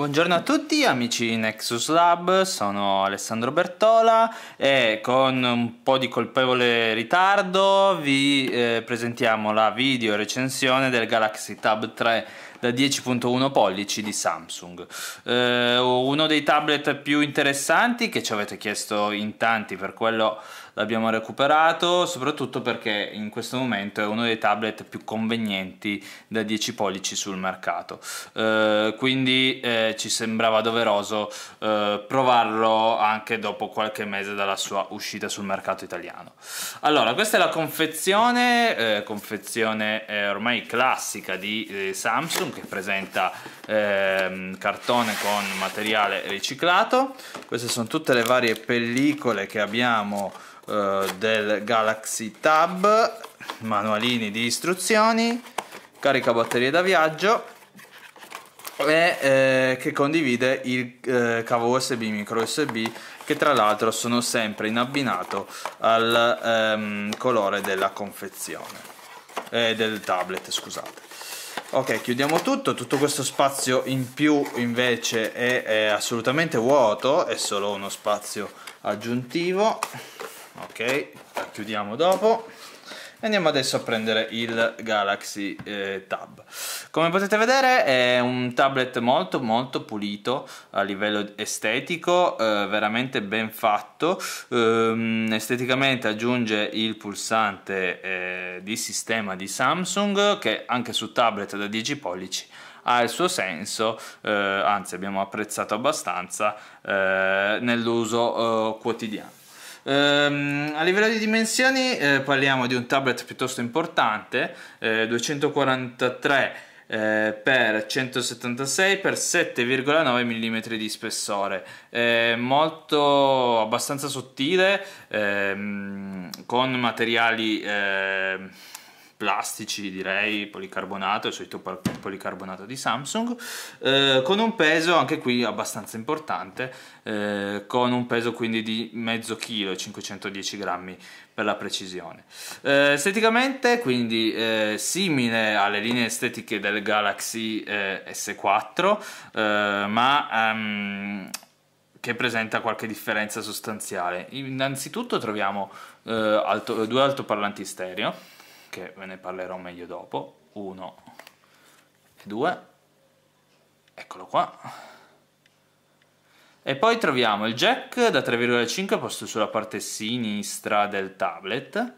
Buongiorno a tutti amici Nexus Lab, sono Alessandro Bertola e con un po' di colpevole ritardo vi eh, presentiamo la video recensione del Galaxy Tab 3 da 10.1 pollici di Samsung. Eh, uno dei tablet più interessanti che ci avete chiesto in tanti, per quello l'abbiamo recuperato soprattutto perché in questo momento è uno dei tablet più convenienti da 10 pollici sul mercato eh, quindi eh, ci sembrava doveroso eh, provarlo anche dopo qualche mese dalla sua uscita sul mercato italiano allora questa è la confezione eh, confezione eh, ormai classica di eh, Samsung che presenta ehm, cartone con materiale riciclato queste sono tutte le varie pellicole che abbiamo eh, del Galaxy Tab, manualini di istruzioni, carica batterie da viaggio e eh, che condivide il eh, cavo USB micro USB che tra l'altro sono sempre in abbinato al ehm, colore della confezione eh, del tablet, scusate. Ok, chiudiamo tutto, tutto questo spazio in più invece è, è assolutamente vuoto, è solo uno spazio aggiuntivo ok la chiudiamo dopo andiamo adesso a prendere il Galaxy eh, Tab come potete vedere è un tablet molto molto pulito a livello estetico eh, veramente ben fatto eh, esteticamente aggiunge il pulsante eh, di sistema di Samsung che anche su tablet da 10 pollici ha il suo senso, eh, anzi abbiamo apprezzato abbastanza eh, nell'uso quotidiano. Um, a livello di dimensioni eh, parliamo di un tablet piuttosto importante, eh, 243 x 176 x 7,9 mm di spessore eh, molto abbastanza sottile ehm, con materiali eh, plastici direi, policarbonato, il solito policarbonato di Samsung, eh, con un peso anche qui abbastanza importante, eh, con un peso quindi di mezzo chilo, 510 grammi per la precisione. Eh, esteticamente quindi eh, simile alle linee estetiche del Galaxy eh, S4, eh, ma... Um, che presenta qualche differenza sostanziale. Innanzitutto troviamo alto, due altoparlanti stereo, che ve ne parlerò meglio dopo, 1 e 2, eccolo qua. E poi troviamo il jack da 3,5 posto sulla parte sinistra del tablet,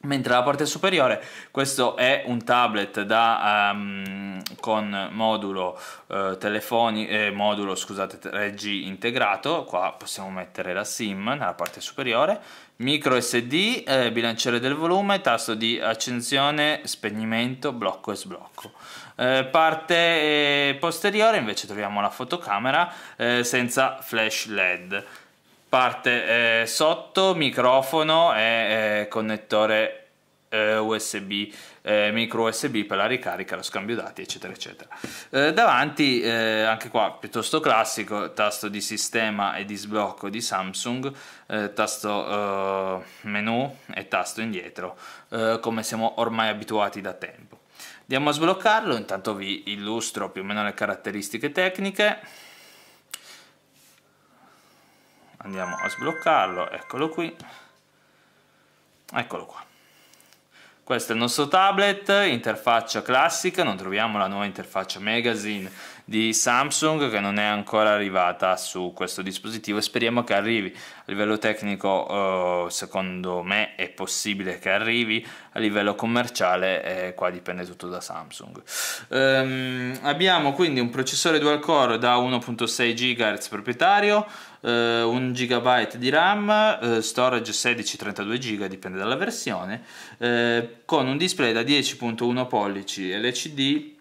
mentre la parte superiore, questo è un tablet da, um, con modulo, eh, telefoni, eh, modulo scusate, 3G integrato, qua possiamo mettere la SIM nella parte superiore, micro SD, eh, bilanciere del volume, tasto di accensione, spegnimento, blocco e sblocco. Eh, parte eh, posteriore invece troviamo la fotocamera eh, senza flash LED. Parte eh, sotto, microfono e eh, connettore USB eh, micro USB per la ricarica, lo scambio dati, eccetera, eccetera. Eh, davanti, eh, anche qua piuttosto classico, tasto di sistema e di sblocco di Samsung, eh, tasto eh, menu e tasto indietro, eh, come siamo ormai abituati da tempo. Andiamo a sbloccarlo, intanto vi illustro più o meno le caratteristiche tecniche. Andiamo a sbloccarlo, eccolo qui. Eccolo qua. Questo è il nostro tablet, interfaccia classica, non troviamo la nuova interfaccia magazine di Samsung che non è ancora arrivata su questo dispositivo e speriamo che arrivi. A livello tecnico eh, secondo me è possibile che arrivi, a livello commerciale eh, qua dipende tutto da Samsung. Ehm, abbiamo quindi un processore dual core da 1.6 GHz proprietario, 1 eh, GB di RAM, eh, storage 16-32 GB, dipende dalla versione, con un display da 10.1 pollici LCD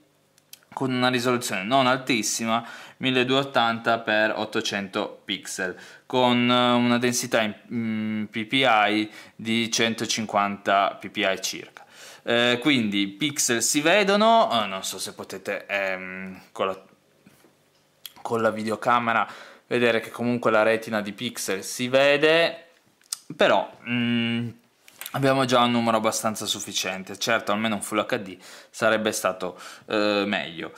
con una risoluzione non altissima 1280x800 pixel con eh, una densità in mm, ppi di 150 ppi circa eh, quindi i pixel si vedono eh, non so se potete ehm, con, la, con la videocamera vedere che comunque la retina di pixel si vede però mh, mm, abbiamo già un numero abbastanza sufficiente certo almeno un full hd sarebbe stato eh, meglio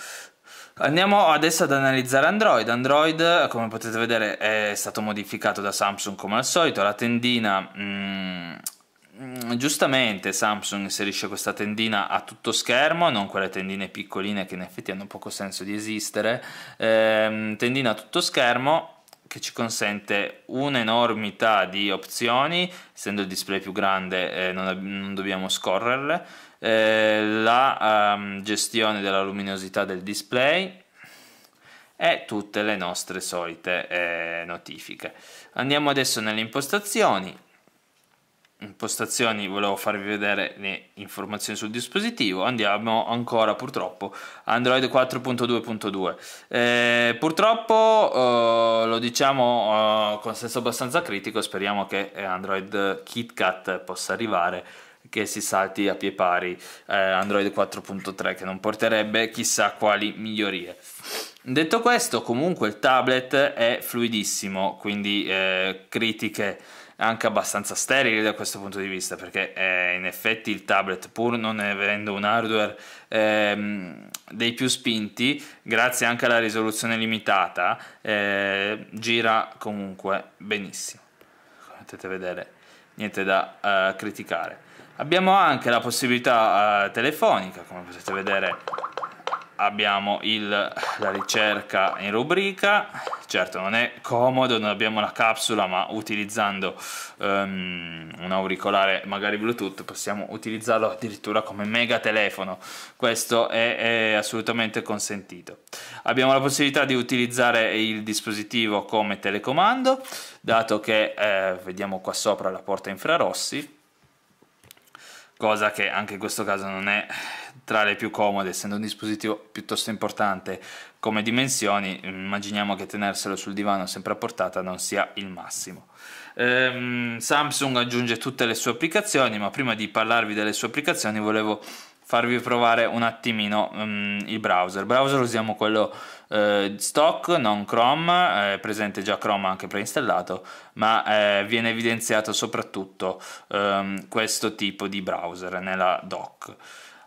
Andiamo adesso ad analizzare Android. Android, come potete vedere, è stato modificato da Samsung come al solito. La tendina mm, giustamente Samsung inserisce questa tendina a tutto schermo, non quelle tendine piccoline che in effetti hanno poco senso di esistere, ehm, tendina a tutto schermo che ci consente un'enormità di opzioni, essendo il display più grande eh, non, non, dobbiamo scorrerle, eh, la um, gestione della luminosità del display e tutte le nostre solite eh, notifiche. Andiamo adesso nelle impostazioni, impostazioni volevo farvi vedere le informazioni sul dispositivo andiamo ancora purtroppo Android 4.2.2 eh, purtroppo eh, lo diciamo eh, con senso abbastanza critico speriamo che eh, Android KitKat possa arrivare che si salti a pie pari eh, Android 4.3 che non porterebbe chissà quali migliorie detto questo comunque il tablet è fluidissimo quindi eh, critiche anche abbastanza sterile da questo punto di vista perché eh, in effetti il tablet pur non avendo un hardware ehm, dei più spinti grazie anche alla risoluzione limitata eh, gira comunque benissimo come potete vedere niente da eh, criticare abbiamo anche la possibilità eh, telefonica come potete vedere abbiamo il, la ricerca in rubrica certo non è comodo non abbiamo la capsula ma utilizzando um, un auricolare magari bluetooth possiamo utilizzarlo addirittura come mega telefono questo è, è assolutamente consentito abbiamo la possibilità di utilizzare il dispositivo come telecomando dato che eh, vediamo qua sopra la porta infrarossi cosa che anche in questo caso non è tra le più comode, essendo un dispositivo piuttosto importante come dimensioni, mm, immaginiamo che tenerselo sul divano sempre a portata non sia il massimo. Ehm, Samsung aggiunge tutte le sue applicazioni, ma prima di parlarvi delle sue applicazioni volevo farvi provare un attimino um, il browser. Il browser usiamo quello eh, stock, non Chrome, eh, è presente già Chrome anche preinstallato, ma eh, viene evidenziato soprattutto ehm, questo tipo di browser nella dock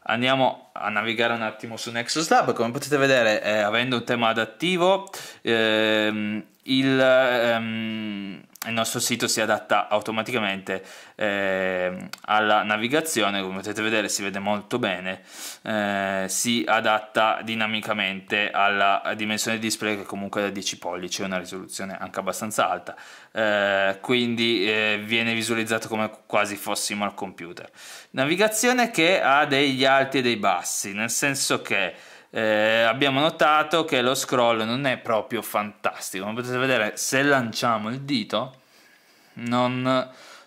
andiamo a navigare un attimo su Nexus Lab. Come potete vedere, eh, avendo un tema adattivo, ehm, il, ehm, il nostro sito si adatta automaticamente eh, alla navigazione, come potete vedere si vede molto bene, eh, si adatta dinamicamente alla dimensione di display che comunque è da 10 pollici, è una risoluzione anche abbastanza alta, eh, quindi eh, viene visualizzato come quasi fossimo al computer. Navigazione che ha degli alti e dei bassi, nel senso che eh, abbiamo notato che lo scroll non è proprio fantastico. Come potete vedere, se lanciamo il dito, non,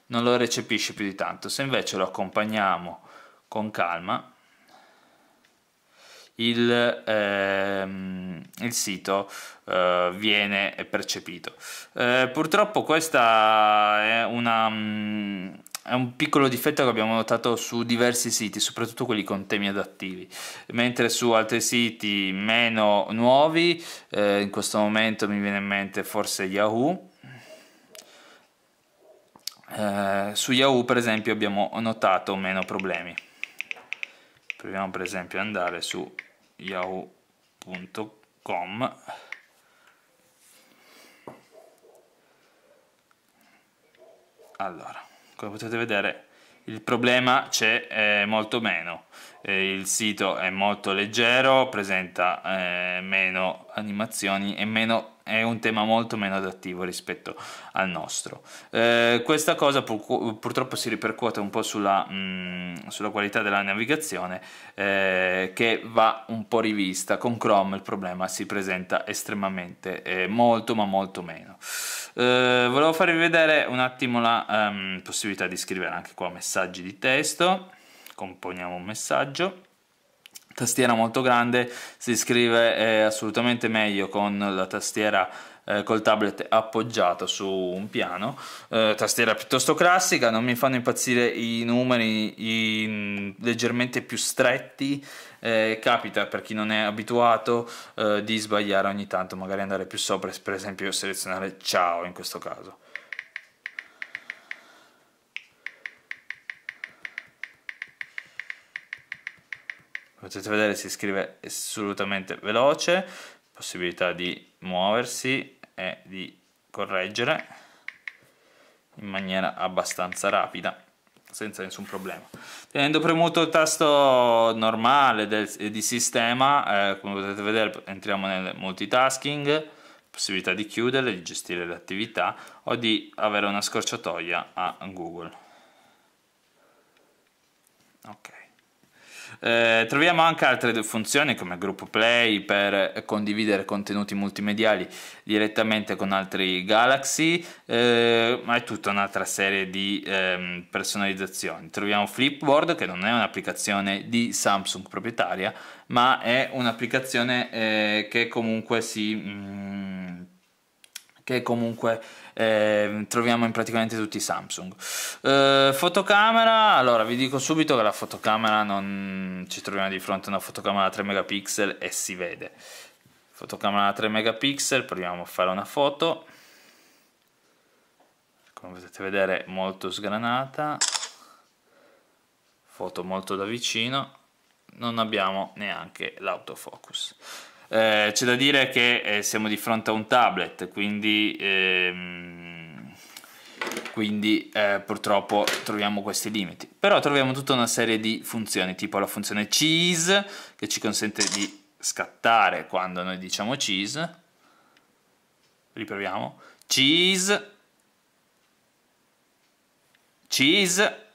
non lo recepisce più di tanto. Se invece lo accompagniamo con calma, il, ehm, il, sito eh, viene percepito. Eh, purtroppo questa è una, mm, è un piccolo difetto che abbiamo notato su diversi siti, soprattutto quelli con temi adattivi, mentre su altri siti meno nuovi, eh, in questo momento mi viene in mente forse Yahoo. Eh, su Yahoo per esempio abbiamo notato meno problemi. Proviamo per esempio ad andare su yahoo.com. Allora come potete vedere il problema c'è molto meno eh, il sito è molto leggero presenta eh, meno animazioni e meno è un tema molto meno adattivo rispetto al nostro. Eh, questa cosa pur, purtroppo si ripercuote un po' sulla, mh, mm, sulla qualità della navigazione eh, che va un po' rivista. Con Chrome il problema si presenta estremamente, eh, molto ma molto meno. Eh, volevo farvi vedere un attimo la um, possibilità di scrivere anche qua messaggi di testo. Componiamo un messaggio tastiera molto grande si scrive eh, assolutamente meglio con la tastiera eh, col tablet appoggiato su un piano eh, tastiera piuttosto classica non mi fanno impazzire i numeri i, mm, leggermente più stretti eh, capita per chi non è abituato eh, di sbagliare ogni tanto magari andare più sopra per esempio selezionare ciao in questo caso potete vedere si scrive assolutamente veloce possibilità di muoversi e di correggere in maniera abbastanza rapida senza nessun problema tenendo premuto il tasto normale del, di sistema eh, come potete vedere entriamo nel multitasking possibilità di chiudere, di gestire le attività o di avere una scorciatoia a Google ok eh, troviamo anche altre funzioni come gruppo play per condividere contenuti multimediali direttamente con altri Galaxy, eh, ma è tutta un'altra serie di ehm, personalizzazioni. Troviamo Flipboard che non è un'applicazione di Samsung proprietaria, ma è un'applicazione eh, che comunque si... Mm, che comunque eh, troviamo in praticamente tutti i Samsung eh, fotocamera allora vi dico subito che la fotocamera non ci troviamo di fronte a una fotocamera da 3 megapixel e si vede fotocamera da 3 megapixel proviamo a fare una foto come potete vedere molto sgranata foto molto da vicino non abbiamo neanche l'autofocus eh, c'è da dire che eh, siamo di fronte a un tablet, quindi, ehm, quindi eh, purtroppo troviamo questi limiti. Però troviamo tutta una serie di funzioni, tipo la funzione cheese, che ci consente di scattare quando noi diciamo cheese. Riproviamo. Cheese. Cheese.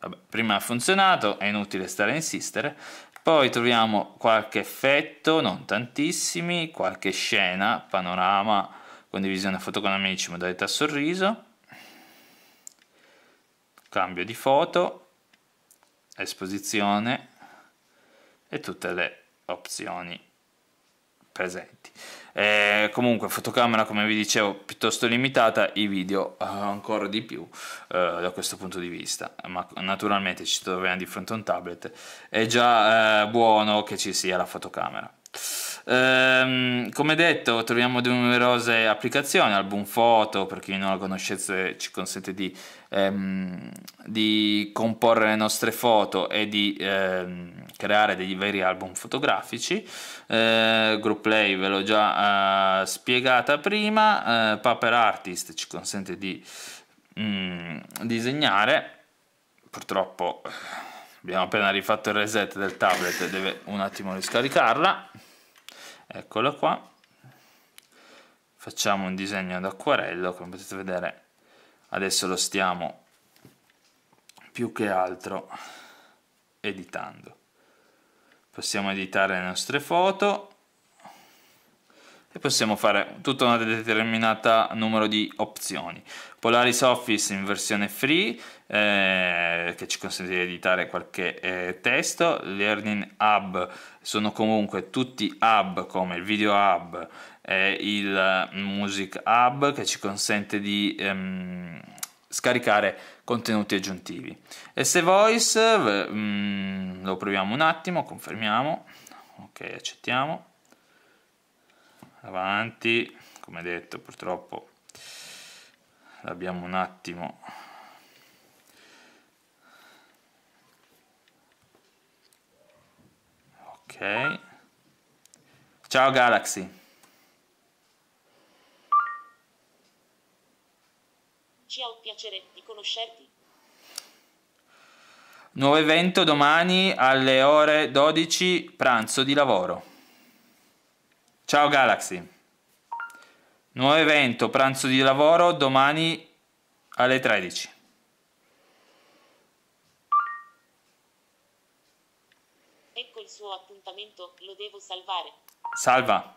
Vabbè, prima ha funzionato, è inutile stare a insistere. Poi troviamo qualche effetto, non tantissimi, qualche scena, panorama, condivisione foto con amici, modalità sorriso, cambio di foto, esposizione e tutte le opzioni presenti. Eh, comunque fotocamera come vi dicevo piuttosto limitata, i video eh, ancora di più eh, da questo punto di vista, ma naturalmente ci troviamo di fronte a un tablet, è già eh, buono che ci sia la fotocamera. Ehm, come detto, troviamo numerose applicazioni, album foto, per chi non la conoscesse ci consente di, ehm, di comporre le nostre foto e di ehm, creare dei veri album fotografici. Eh, group Play ve l'ho già eh, spiegata prima, eh, Paper Artist ci consente di mm, disegnare, purtroppo abbiamo appena rifatto il reset del tablet, deve un attimo riscaricarla eccolo qua facciamo un disegno d'acquarello come potete vedere adesso lo stiamo più che altro editando possiamo editare le nostre foto e possiamo fare tutta una determinata numero di opzioni Polaris Office in versione free eh, che ci consente di editare qualche eh, testo. Learning Hub sono comunque tutti hub come il Video Hub e il Music Hub che ci consente di ehm, scaricare contenuti aggiuntivi. S Voice mm, lo proviamo un attimo, confermiamo. Ok, accettiamo. Avanti, come detto, purtroppo l'abbiamo un attimo Ok. Ciao Galaxy. Ci ha un piacere di conoscerti. Nuovo evento domani alle ore 12 pranzo di lavoro. Ciao Galaxy. Nuovo evento pranzo di lavoro domani alle 13. suo appuntamento, lo devo salvare. Salva.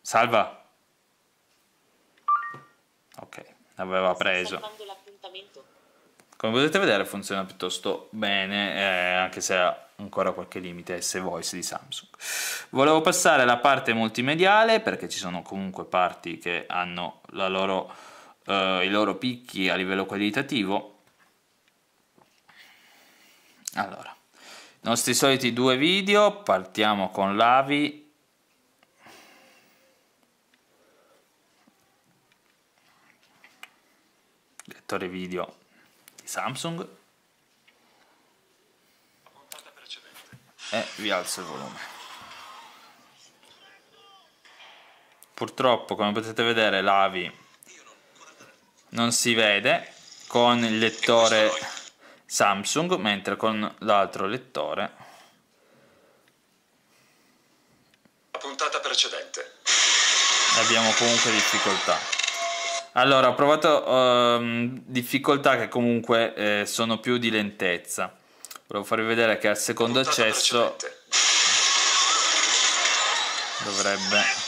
Salva. Ok, l'aveva preso. Come potete vedere funziona piuttosto bene, eh, anche se ha ancora qualche limite S Voice di Samsung. Volevo passare alla parte multimediale perché ci sono comunque parti che hanno loro, eh, i loro picchi a livello qualitativo allora, i nostri soliti due video, partiamo con l'AVI lettore video di Samsung e eh, vi alzo il volume. Purtroppo, come potete vedere, l'AVI non si vede con il lettore Samsung, mentre con l'altro lettore... La puntata precedente. Abbiamo comunque difficoltà. Allora, ho provato ehm, difficoltà che comunque eh, sono più di lentezza. Volevo farvi vedere che al secondo accesso dovrebbe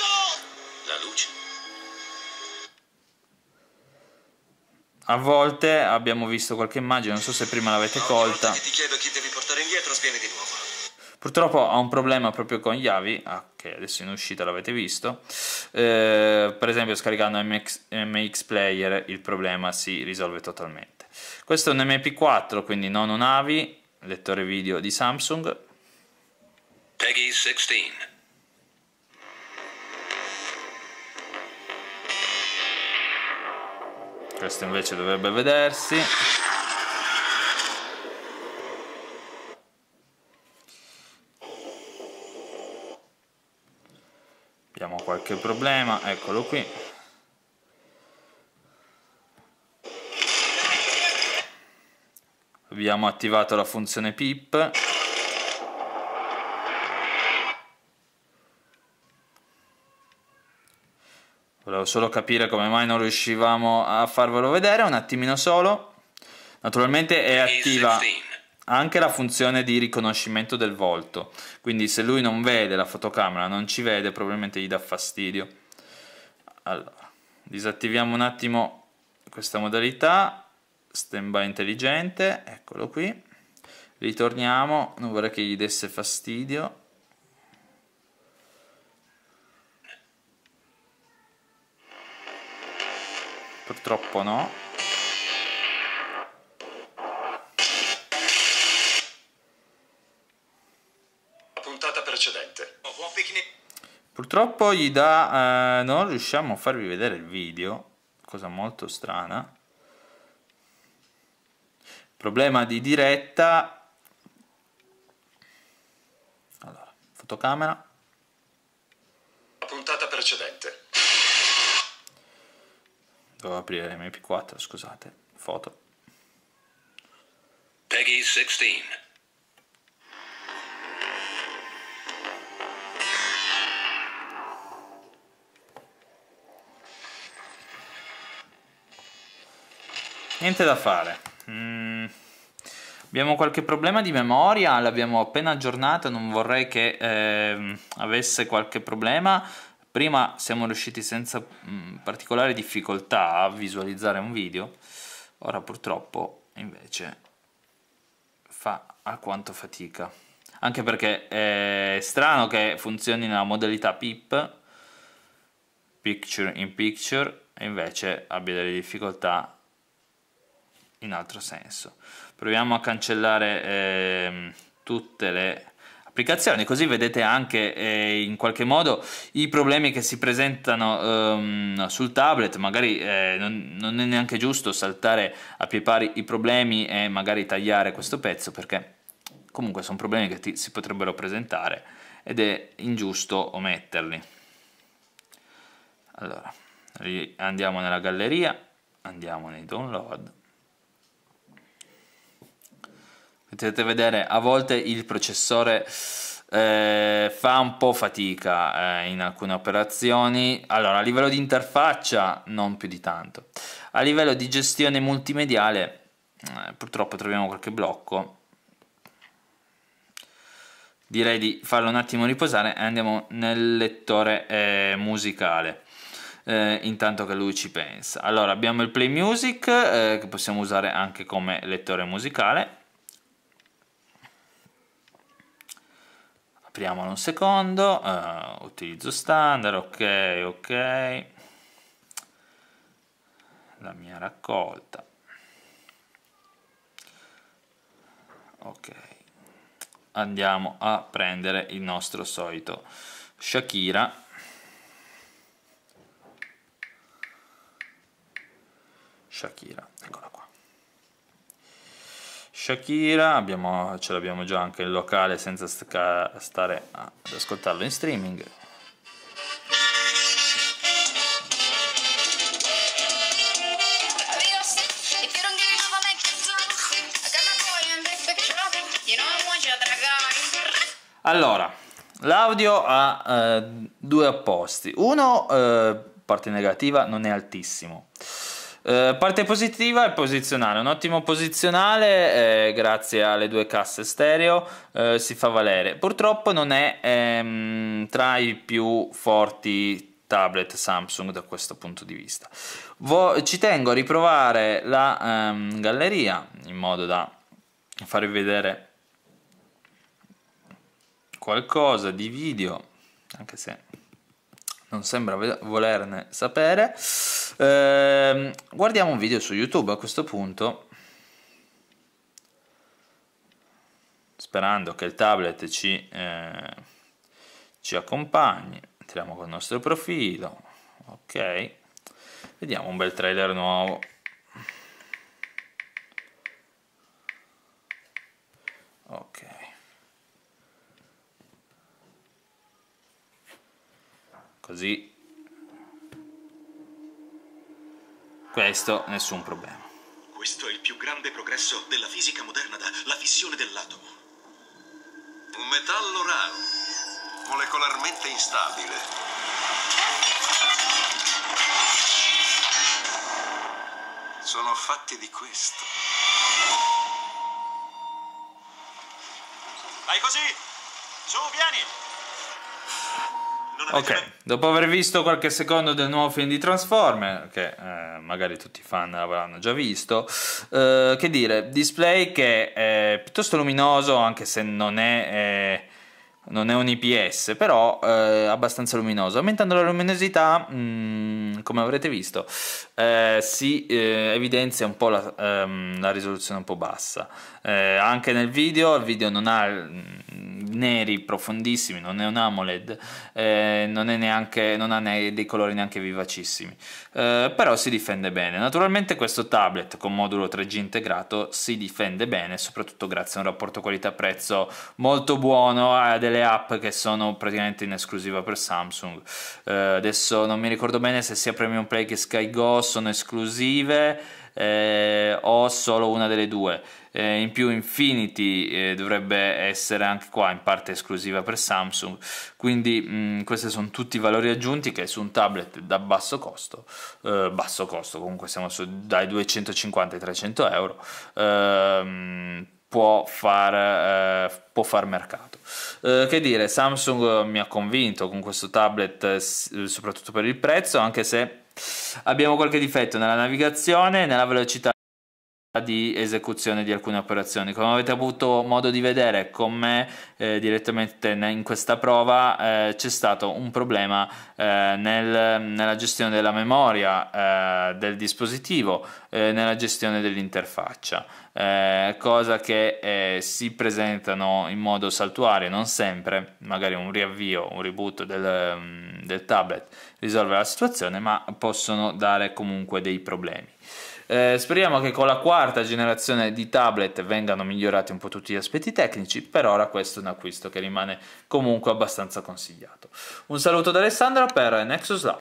a volte abbiamo visto qualche immagine, non so se prima l'avete colta. Indietro, Purtroppo ha un problema proprio con Yavi, ah, che adesso in uscita l'avete visto. Eh, per esempio scaricando MX, MX Player il problema si risolve totalmente. Questo è un MP4, quindi non un AVI, lettore video di Samsung. Peggy 16. questo invece dovrebbe vedersi abbiamo qualche problema eccolo qui abbiamo attivato la funzione pip volevo eh, solo capire come mai non riuscivamo a farvelo vedere, un attimino solo. Naturalmente è attiva anche la funzione di riconoscimento del volto, quindi se lui non vede la fotocamera, non ci vede, probabilmente gli dà fastidio. Allora, disattiviamo un attimo questa modalità, stand by intelligente, eccolo qui. Ritorniamo, non vorrei che gli desse fastidio. Purtroppo no. Puntata precedente. Oh, purtroppo gli dà... Eh, non riusciamo a farvi vedere il video, cosa molto strana. Problema di diretta. Allora, fotocamera. Devo aprire MP4, scusate, foto. Peggy 16. Niente da fare. Mm. Abbiamo qualche problema di memoria, l'abbiamo appena aggiornata, non vorrei che eh, avesse qualche problema prima siamo riusciti senza mh, mm, particolari difficoltà a visualizzare un video, ora purtroppo invece fa alquanto fatica. Anche perché è strano che funzioni nella modalità PIP, Picture in Picture, e invece abbia delle difficoltà in altro senso. Proviamo a cancellare eh, tutte le applicazioni, così vedete anche eh, in qualche modo i problemi che si presentano ehm, sul tablet, magari eh, non, non, è neanche giusto saltare a pie pari i problemi e magari tagliare questo pezzo perché comunque sono problemi che ti, si potrebbero presentare ed è ingiusto ometterli. Allora, andiamo nella galleria, andiamo nei download potete vedere a volte il processore eh, fa un po' fatica eh, in alcune operazioni allora a livello di interfaccia non più di tanto a livello di gestione multimediale eh, purtroppo troviamo qualche blocco direi di farlo un attimo riposare e andiamo nel lettore eh, musicale eh, intanto che lui ci pensa. Allora abbiamo il play music eh, che possiamo usare anche come lettore musicale apriamolo un secondo, uh, utilizzo standard, ok, ok, la mia raccolta, ok, andiamo a prendere il nostro solito Shakira, Shakira, eccola qua. Shakira, abbiamo, ce l'abbiamo già anche in locale senza stare ad ascoltarlo in streaming. Allora, l'audio ha eh, due opposti. Uno, eh, parte negativa, non è altissimo eh, parte positiva è posizionale, un ottimo posizionale eh, grazie alle due casse stereo eh, si fa valere. Purtroppo non è ehm, tra i più forti tablet Samsung da questo punto di vista. Vo ci tengo a riprovare la ehm, galleria in modo da farvi vedere qualcosa di video, anche se non sembra volerne sapere. Ehm, guardiamo un video su YouTube a questo punto, sperando che il tablet ci, eh, ci accompagni. Entriamo col nostro profilo, ok. Vediamo un bel trailer nuovo. Ok. Così Questo nessun problema. Questo è il più grande progresso della fisica moderna la fissione dell'atomo. Un metallo raro, molecolarmente instabile. Sono fatti di questo. Vai così! Su, vieni! Ok, dopo aver visto qualche secondo del nuovo film di Transformer, che eh, magari tutti i fan avranno già visto, eh, che dire, display che è piuttosto luminoso, anche se non è... Eh, non è un IPS, però eh, abbastanza luminoso. Aumentando la luminosità, mh, mm, come avrete visto, eh, si eh, evidenzia un po' la, ehm, la, risoluzione un po' bassa. Eh, anche nel video, il video non ha mm, neri profondissimi, non è un AMOLED, eh, non, è neanche, non, ha dei colori neanche vivacissimi, eh, però si difende bene. Naturalmente questo tablet con modulo 3G integrato si difende bene, soprattutto grazie a un rapporto qualità-prezzo molto buono, ha delle delle app che sono praticamente in esclusiva per Samsung. Eh, adesso non mi ricordo bene se sia Premium Play che Sky Go sono esclusive eh, o solo una delle due. Eh, in più Infinity eh, dovrebbe essere anche qua in parte esclusiva per Samsung, quindi mm, questi sono tutti i valori aggiunti che su un tablet da basso costo, eh, basso costo comunque siamo su, dai 250 ai 300 euro, ehm, può far, eh, può far mercato. Eh, che dire, Samsung mi ha convinto con questo tablet, eh, eh, soprattutto per il prezzo, anche se abbiamo qualche difetto nella navigazione, nella velocità di esecuzione di alcune operazioni. Come avete avuto modo di vedere con me eh, direttamente in questa prova eh, c'è stato un problema eh, nel, nella gestione della memoria eh, del dispositivo, eh, nella gestione dell'interfaccia, eh, cosa che si presentano in modo saltuario, non sempre, magari un riavvio, un reboot del, mm, del tablet risolve la situazione, ma possono dare comunque dei problemi. Eh, speriamo che con la quarta generazione di tablet vengano migliorati un po' tutti gli aspetti tecnici, per ora questo è un acquisto che rimane comunque abbastanza consigliato. Un saluto da Alessandro per Nexus Lab.